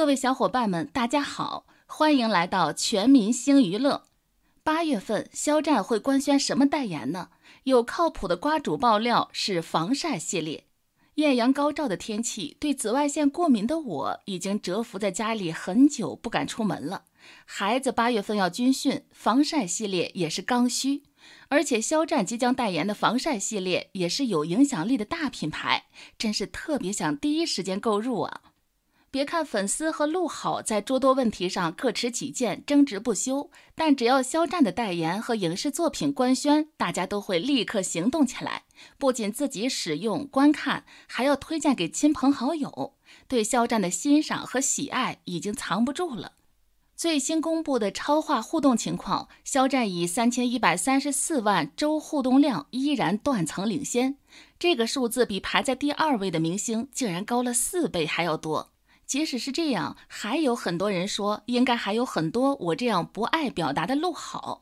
各位小伙伴们，大家好，欢迎来到全民星娱乐。八月份，肖战会官宣什么代言呢？有靠谱的瓜主爆料是防晒系列。艳阳高照的天气，对紫外线过敏的我已经蛰伏在家里很久，不敢出门了。孩子八月份要军训，防晒系列也是刚需。而且肖战即将代言的防晒系列也是有影响力的大品牌，真是特别想第一时间购入啊！别看粉丝和陆好在诸多问题上各持己见，争执不休，但只要肖战的代言和影视作品官宣，大家都会立刻行动起来，不仅自己使用观看，还要推荐给亲朋好友。对肖战的欣赏和喜爱已经藏不住了。最新公布的超话互动情况，肖战以三千一百三十四万周互动量依然断层领先，这个数字比排在第二位的明星竟然高了四倍还要多。即使是这样，还有很多人说，应该还有很多我这样不爱表达的路好。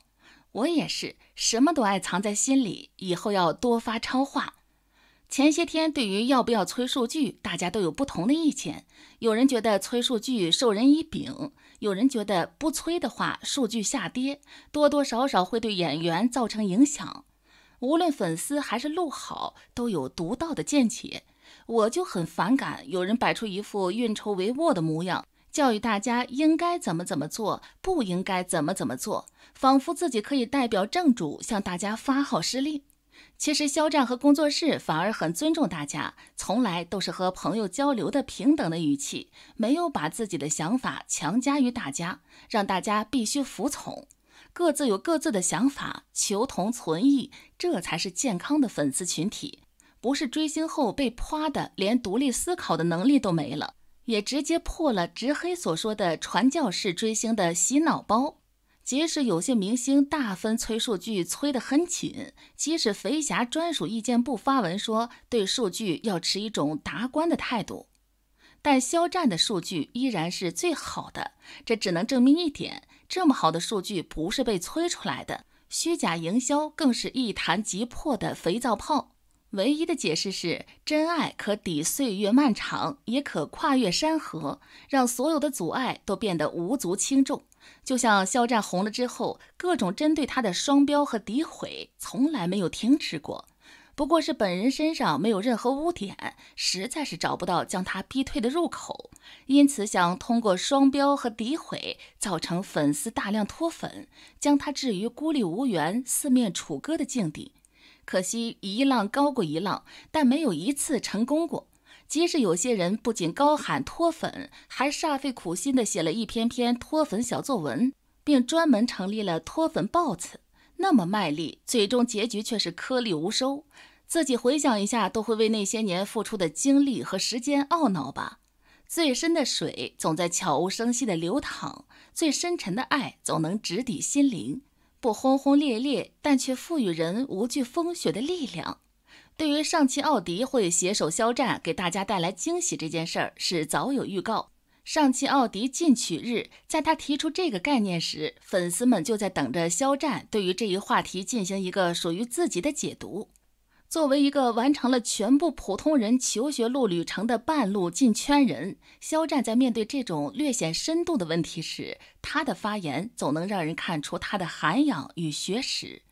我也是，什么都爱藏在心里，以后要多发超话。前些天对于要不要催数据，大家都有不同的意见。有人觉得催数据授人以柄，有人觉得不催的话数据下跌，多多少少会对演员造成影响。无论粉丝还是路好，都有独到的见解。我就很反感有人摆出一副运筹帷幄的模样，教育大家应该怎么怎么做，不应该怎么怎么做，仿佛自己可以代表正主向大家发号施令。其实肖战和工作室反而很尊重大家，从来都是和朋友交流的平等的语气，没有把自己的想法强加于大家，让大家必须服从。各自有各自的想法，求同存异，这才是健康的粉丝群体。不是追星后被夸的，连独立思考的能力都没了，也直接破了直黑所说的传教式追星的洗脑包。即使有些明星大分催数据催得很紧，即使肥侠专属意见部发文说对数据要持一种达观的态度，但肖战的数据依然是最好的。这只能证明一点：这么好的数据不是被催出来的，虚假营销更是一弹即破的肥皂泡。唯一的解释是，真爱可抵岁月漫长，也可跨越山河，让所有的阻碍都变得无足轻重。就像肖战红了之后，各种针对他的双标和诋毁从来没有停止过。不过是本人身上没有任何污点，实在是找不到将他逼退的入口，因此想通过双标和诋毁，造成粉丝大量脱粉，将他置于孤立无援、四面楚歌的境地。可惜一浪高过一浪，但没有一次成功过。即使有些人不仅高喊脱粉，还煞费苦心地写了一篇篇脱粉小作文，并专门成立了脱粉 BOSS，那么卖力，最终结局却是颗粒无收。自己回想一下，都会为那些年付出的精力和时间懊恼吧。最深的水总在悄无声息地流淌，最深沉的爱总能直抵心灵。不轰轰烈烈，但却赋予人无惧风雪的力量。对于上汽奥迪会携手肖战给大家带来惊喜这件事儿，是早有预告。上汽奥迪进取日，在他提出这个概念时，粉丝们就在等着肖战对于这一话题进行一个属于自己的解读。作为一个完成了全部普通人求学路旅程的半路进圈人，肖战在面对这种略显深度的问题时，他的发言总能让人看出他的涵养与学识。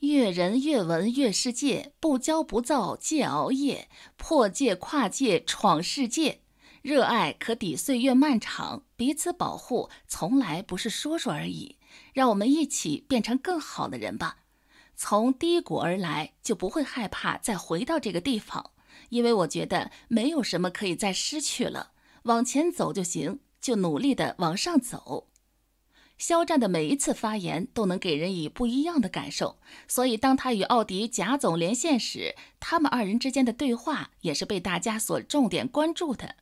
阅人阅文阅世界，不骄不躁戒熬夜，破戒跨界闯世界，热爱可抵岁月漫长，彼此保护从来不是说说而已。让我们一起变成更好的人吧。从低谷而来，就不会害怕再回到这个地方，因为我觉得没有什么可以再失去了，往前走就行，就努力的往上走。肖战的每一次发言都能给人以不一样的感受，所以当他与奥迪贾总连线时，他们二人之间的对话也是被大家所重点关注的。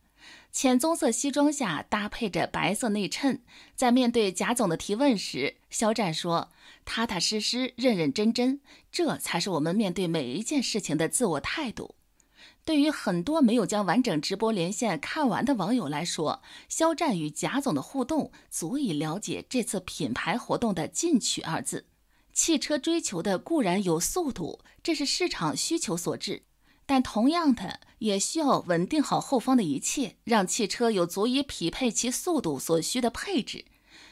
浅棕色西装下搭配着白色内衬，在面对贾总的提问时，肖战说：“踏踏实实，认认真真，这才是我们面对每一件事情的自我态度。”对于很多没有将完整直播连线看完的网友来说，肖战与贾总的互动足以了解这次品牌活动的“进取”二字。汽车追求的固然有速度，这是市场需求所致。但同样的，也需要稳定好后方的一切，让汽车有足以匹配其速度所需的配置。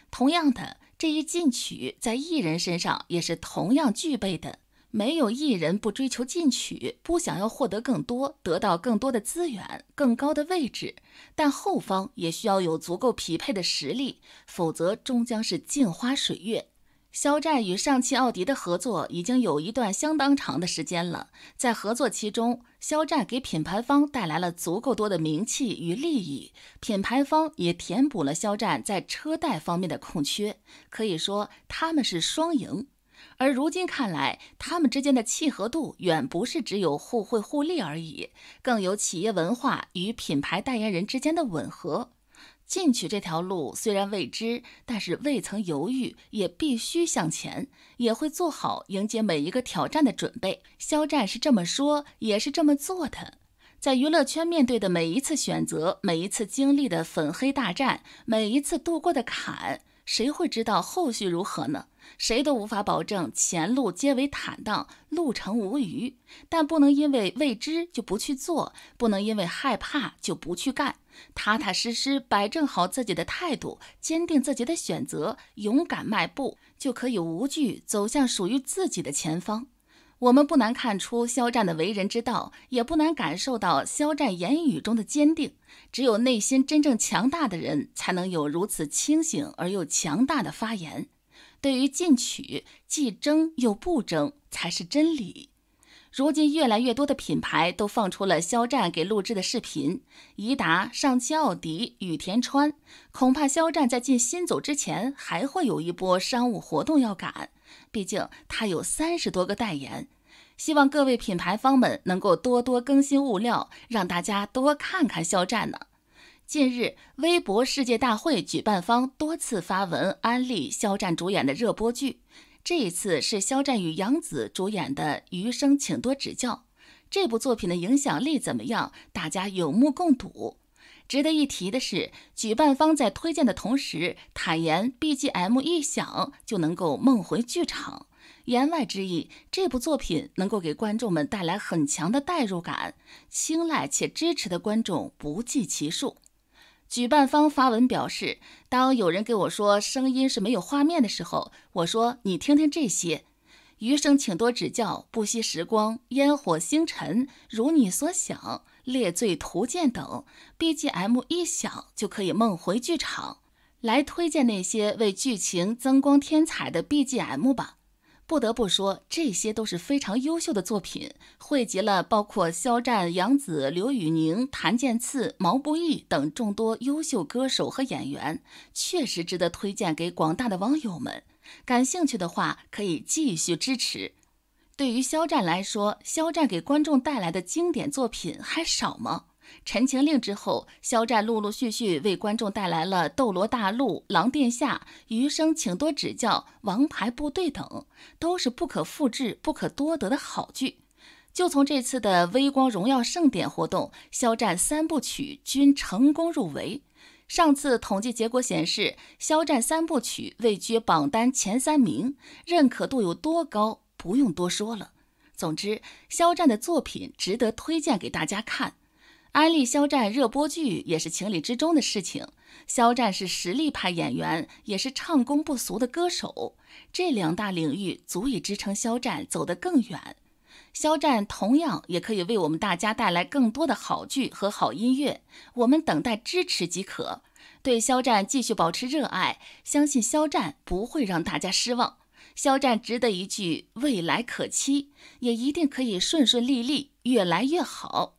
同样的，这一进取在艺人身上也是同样具备的。没有艺人不追求进取，不想要获得更多、得到更多的资源、更高的位置。但后方也需要有足够匹配的实力，否则终将是镜花水月。肖战与上汽奥迪的合作已经有一段相当长的时间了。在合作期中，肖战给品牌方带来了足够多的名气与利益，品牌方也填补了肖战在车贷方面的空缺。可以说，他们是双赢。而如今看来，他们之间的契合度远不是只有互惠互利而已，更有企业文化与品牌代言人之间的吻合。进取这条路虽然未知，但是未曾犹豫，也必须向前，也会做好迎接每一个挑战的准备。肖战是这么说，也是这么做的。在娱乐圈面对的每一次选择，每一次经历的粉黑大战，每一次度过的坎。谁会知道后续如何呢？谁都无法保证前路皆为坦荡，路程无虞。但不能因为未知就不去做，不能因为害怕就不去干。踏踏实实摆正好自己的态度，坚定自己的选择，勇敢迈步，就可以无惧走向属于自己的前方。我们不难看出肖战的为人之道，也不难感受到肖战言语中的坚定。只有内心真正强大的人才能有如此清醒而又强大的发言。对于进取，既争又不争才是真理。如今越来越多的品牌都放出了肖战给录制的视频，宜达、上汽、奥迪、雨田川，恐怕肖战在进新走之前还会有一波商务活动要赶。毕竟他有三十多个代言，希望各位品牌方们能够多多更新物料，让大家多看看肖战呢。近日，微博世界大会举办方多次发文安利肖战主演的热播剧，这一次是肖战与杨紫主演的《余生，请多指教》。这部作品的影响力怎么样？大家有目共睹。值得一提的是，举办方在推荐的同时坦言，BGM 一响就能够梦回剧场，言外之意，这部作品能够给观众们带来很强的代入感。青睐且支持的观众不计其数。举办方发文表示，当有人给我说声音是没有画面的时候，我说你听听这些，余生请多指教，不惜时光，烟火星辰，如你所想。列罪图鉴等 BGM 一响就可以梦回剧场，来推荐那些为剧情增光添彩的 BGM 吧。不得不说，这些都是非常优秀的作品，汇集了包括肖战、杨紫、刘宇宁、谭健次、毛不易等众多优秀歌手和演员，确实值得推荐给广大的网友们。感兴趣的话，可以继续支持。对于肖战来说，肖战给观众带来的经典作品还少吗？《陈情令》之后，肖战陆陆续续为观众带来了《斗罗大陆》《狼殿下》《余生请多指教》《王牌部队》等，都是不可复制、不可多得的好剧。就从这次的微光荣耀盛典活动，肖战三部曲均成功入围。上次统计结果显示，肖战三部曲位居榜单前三名，认可度有多高？不用多说了，总之，肖战的作品值得推荐给大家看。安利肖战热播剧也是情理之中的事情。肖战是实力派演员，也是唱功不俗的歌手，这两大领域足以支撑肖战走得更远。肖战同样也可以为我们大家带来更多的好剧和好音乐，我们等待支持即可。对肖战继续保持热爱，相信肖战不会让大家失望。肖战值得一句未来可期，也一定可以顺顺利利，越来越好。